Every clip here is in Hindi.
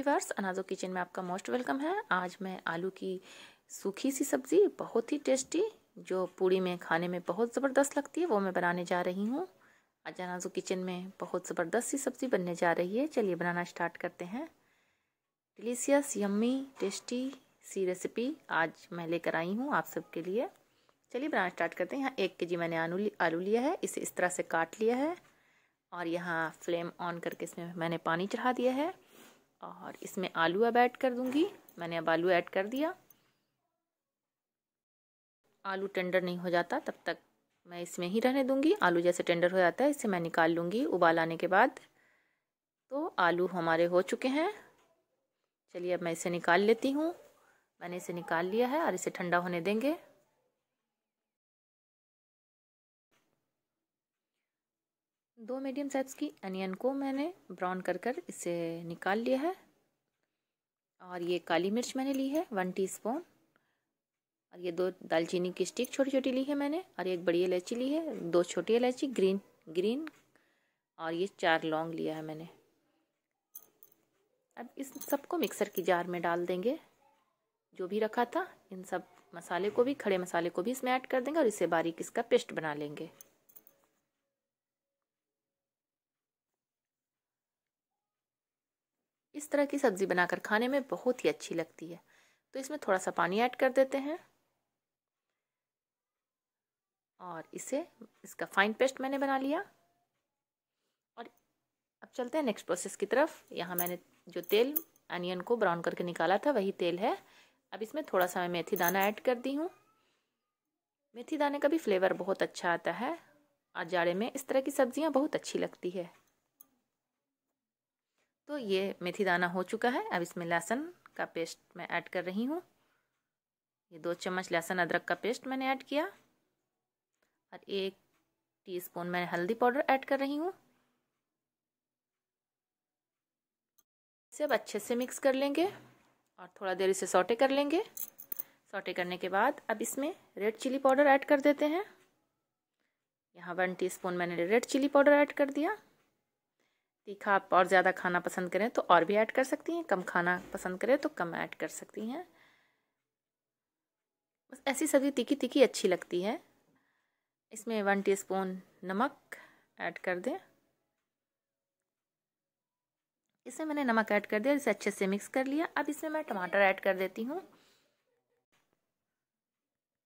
वीवर्स अनाजो किचन में आपका मोस्ट वेलकम है आज मैं आलू की सूखी सी सब्ज़ी बहुत ही टेस्टी जो पूड़ी में खाने में बहुत ज़बरदस्त लगती है वो मैं बनाने जा रही हूँ आज अनाजो किचन में बहुत ज़बरदस्त सी सब्ज़ी बनने जा रही है चलिए बनाना स्टार्ट करते हैं डिलीसियस यम्मी टेस्टी सी रेसिपी आज मैं लेकर आई हूँ आप सबके लिए चलिए बनाना स्टार्ट करते हैं यहाँ एक के जी मैंने आलू आलू लिया है इसे इस तरह से काट लिया है और यहाँ फ्लेम ऑन करके इसमें मैंने पानी चढ़ा दिया है और इसमें आलू अब ऐड कर दूंगी मैंने अब आलू ऐड कर दिया आलू टेंडर नहीं हो जाता तब तक मैं इसमें ही रहने दूंगी आलू जैसे टेंडर हो जाता है इसे मैं निकाल लूँगी उबाल आने के बाद तो आलू हमारे हो चुके हैं चलिए अब मैं इसे निकाल लेती हूँ मैंने इसे निकाल लिया है और इसे ठंडा होने देंगे दो मीडियम साइज़ की अनियन को मैंने ब्राउन कर कर इसे निकाल लिया है और ये काली मिर्च मैंने ली है वन टीस्पून और ये दो दालचीनी की स्टिक छोटी छोटी ली है मैंने और एक बड़ी इलायची ली है दो छोटी इलायची ग्रीन ग्रीन और ये चार लौंग लिया है मैंने अब इस सबको मिक्सर की जार में डाल देंगे जो भी रखा था इन सब मसाले को भी खड़े मसाले को भी इसमें ऐड कर देंगे और इसे बारीक इसका पेस्ट बना लेंगे इस तरह की सब्ज़ी बनाकर खाने में बहुत ही अच्छी लगती है तो इसमें थोड़ा सा पानी ऐड कर देते हैं और इसे इसका फाइन पेस्ट मैंने बना लिया और अब चलते हैं नेक्स्ट प्रोसेस की तरफ यहाँ मैंने जो तेल अनियन को ब्राउन करके निकाला था वही तेल है अब इसमें थोड़ा सा मैं मेथी दाना ऐड कर दी हूँ मेथी दाने का भी फ्लेवर बहुत अच्छा आता है और जाड़े में इस तरह की सब्जियाँ बहुत अच्छी लगती है तो ये मेथी दाना हो चुका है अब इसमें लहसुन का पेस्ट मैं ऐड कर रही हूँ ये दो चम्मच लहसुन अदरक का पेस्ट मैंने ऐड किया और एक टीस्पून मैंने हल्दी पाउडर ऐड कर रही हूँ इसे अब अच्छे से मिक्स कर लेंगे और थोड़ा देर इसे सौटे कर लेंगे सौटे करने के बाद अब इसमें रेड चिली पाउडर ऐड कर देते हैं यहाँ वन टीस्पून मैंने रेड चिली पाउडर ऐड कर दिया तीखा आप और ज़्यादा खाना पसंद करें तो और भी ऐड कर सकती हैं कम खाना पसंद करें तो कम ऐड कर सकती हैं बस ऐसी सब्ज़ी तीखी तीखी अच्छी लगती है इसमें वन टीस्पून नमक ऐड कर दें इसमें मैंने नमक ऐड कर दिया इसे अच्छे से मिक्स कर लिया अब इसमें मैं टमाटर ऐड कर देती हूँ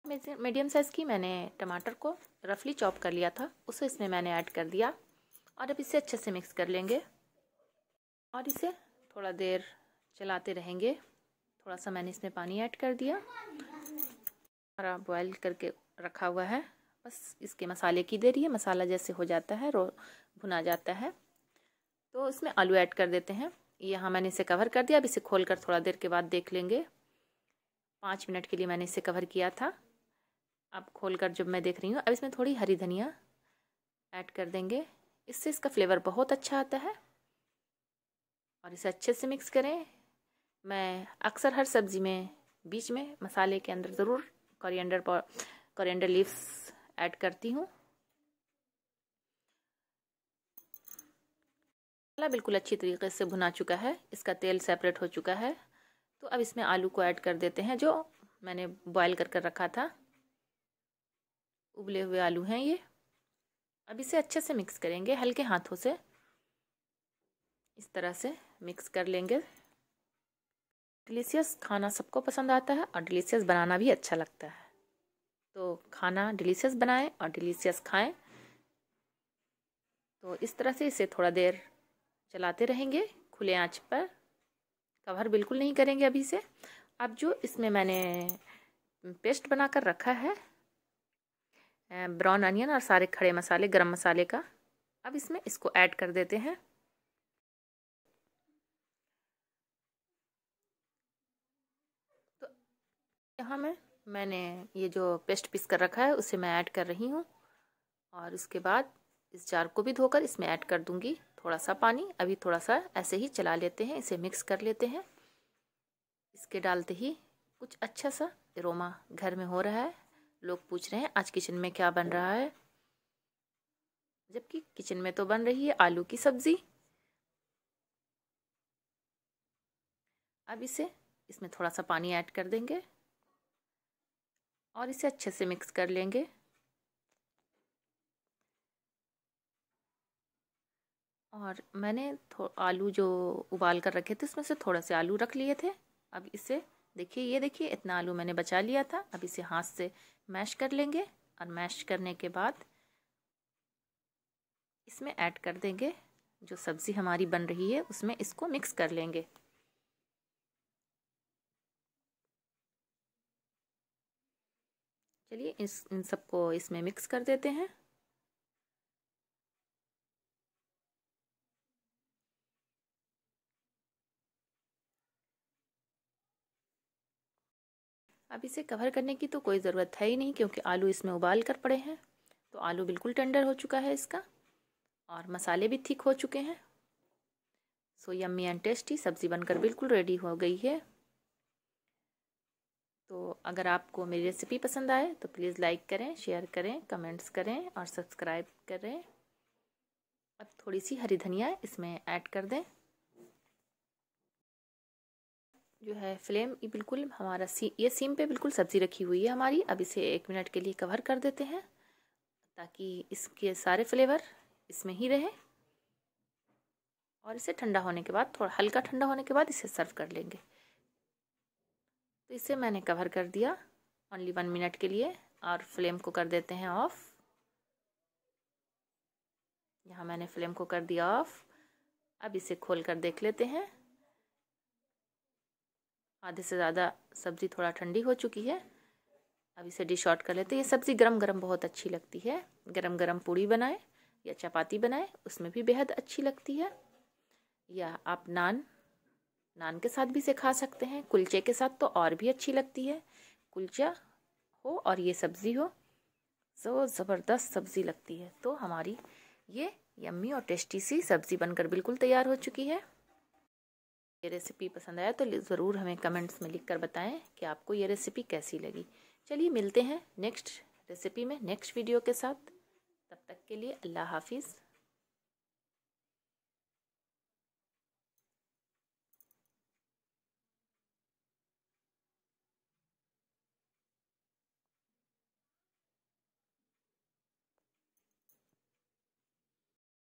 मीडियम साइज़ की मैंने टमाटर को रफली चॉप कर लिया था उसे इसमें मैंने ऐड कर दिया और अब इसे अच्छे से मिक्स कर लेंगे और इसे थोड़ा देर चलाते रहेंगे थोड़ा सा मैंने इसमें पानी ऐड कर दिया हमारा बॉयल करके रखा हुआ है बस इसके मसाले की देरी है मसाला जैसे हो जाता है रो भुना जाता है तो इसमें आलू ऐड कर देते हैं यहाँ मैंने इसे कवर कर दिया अब इसे खोल कर थोड़ा देर के बाद देख लेंगे पाँच मिनट के लिए मैंने इसे कवर किया था अब खोल कर जब मैं देख रही हूँ अब इसमें थोड़ी हरी धनिया ऐड कर देंगे इससे इसका फ्लेवर बहुत अच्छा आता है और इसे अच्छे से मिक्स करें मैं अक्सर हर सब्ज़ी में बीच में मसाले के अंदर ज़रूर कोरिएंडर कोरिएंडर लीव्स ऐड करती हूँ मसाला बिल्कुल अच्छी तरीके से भुना चुका है इसका तेल सेपरेट हो चुका है तो अब इसमें आलू को ऐड कर देते हैं जो मैंने बॉयल कर कर रखा था उबले हुए आलू हैं ये अब इसे अच्छे से मिक्स करेंगे हल्के हाथों से इस तरह से मिक्स कर लेंगे डिलीशियस खाना सबको पसंद आता है और डिलीशियस बनाना भी अच्छा लगता है तो खाना डिलीशियस बनाएं और डिलीशियस खाएं तो इस तरह से इसे थोड़ा देर चलाते रहेंगे खुले आंच पर कवर बिल्कुल नहीं करेंगे अभी से अब जो इसमें मैंने पेस्ट बनाकर रखा है ब्राउन अनियन और सारे खड़े मसाले गरम मसाले का अब इसमें इसको ऐड कर देते हैं तो यहाँ मैं मैंने ये जो पेस्ट पीस कर रखा है उसे मैं ऐड कर रही हूँ और उसके बाद इस जार को भी धोकर इसमें ऐड कर दूँगी थोड़ा सा पानी अभी थोड़ा सा ऐसे ही चला लेते हैं इसे मिक्स कर लेते हैं इसके डालते ही कुछ अच्छा सा एरोमा घर में हो रहा है लोग पूछ रहे हैं आज किचन में क्या बन रहा है जबकि किचन में तो बन रही है आलू की सब्ज़ी अब इसे इसमें थोड़ा सा पानी ऐड कर देंगे और इसे अच्छे से मिक्स कर लेंगे और मैंने आलू जो उबाल कर रखे थे इसमें से थोड़ा से आलू रख लिए थे अब इसे देखिए ये देखिए इतना आलू मैंने बचा लिया था अब इसे हाथ से मैश कर लेंगे और मैश करने के बाद इसमें ऐड कर देंगे जो सब्ज़ी हमारी बन रही है उसमें इसको मिक्स कर लेंगे चलिए इस इन सबको इसमें मिक्स कर देते हैं अब इसे कवर करने की तो कोई ज़रूरत है ही नहीं क्योंकि आलू इसमें उबाल कर पड़े हैं तो आलू बिल्कुल टेंडर हो चुका है इसका और मसाले भी थिक हो चुके हैं सो यम्मी एंड टेस्टी सब्ज़ी बनकर बिल्कुल रेडी हो गई है तो अगर आपको मेरी रेसिपी पसंद आए तो प्लीज़ लाइक करें शेयर करें कमेंट्स करें और सब्सक्राइब करें अब थोड़ी सी हरी धनिया इसमें ऐड कर दें जो है फ्लेम ये बिल्कुल हमारा सी ये सीम पे बिल्कुल सब्ज़ी रखी हुई है हमारी अब इसे एक मिनट के लिए कवर कर देते हैं ताकि इसके सारे फ्लेवर इसमें ही रहे और इसे ठंडा होने के बाद थोड़ा हल्का ठंडा होने के बाद इसे सर्व कर लेंगे तो इसे मैंने कवर कर दिया ओनली वन मिनट के लिए और फ्लेम को कर देते हैं ऑफ़ यहाँ मैंने फ्लेम को कर दिया ऑफ़ अब इसे खोल कर देख लेते हैं आधे से ज़्यादा सब्ज़ी थोड़ा ठंडी हो चुकी है अब इसे डिश आउट कर लेते हैं ये सब्ज़ी गरम गरम बहुत अच्छी लगती है गरम गरम पूड़ी बनाएं या चपाती बनाएं उसमें भी बेहद अच्छी लगती है या आप नान नान के साथ भी इसे खा सकते हैं कुलचे के साथ तो और भी अच्छी लगती है कुलचा हो और ये सब्ज़ी हो सो तो ज़बरदस्त सब्ज़ी लगती है तो हमारी ये यम्मी और टेस्टी सी सब्ज़ी बनकर बिल्कुल तैयार हो चुकी है ये रेसिपी पसंद आया तो ज़रूर हमें कमेंट्स में लिख कर बताएं कि आपको ये रेसिपी कैसी लगी चलिए मिलते हैं नेक्स्ट रेसिपी में नेक्स्ट वीडियो के साथ तब तक के लिए अल्लाह हाफिज़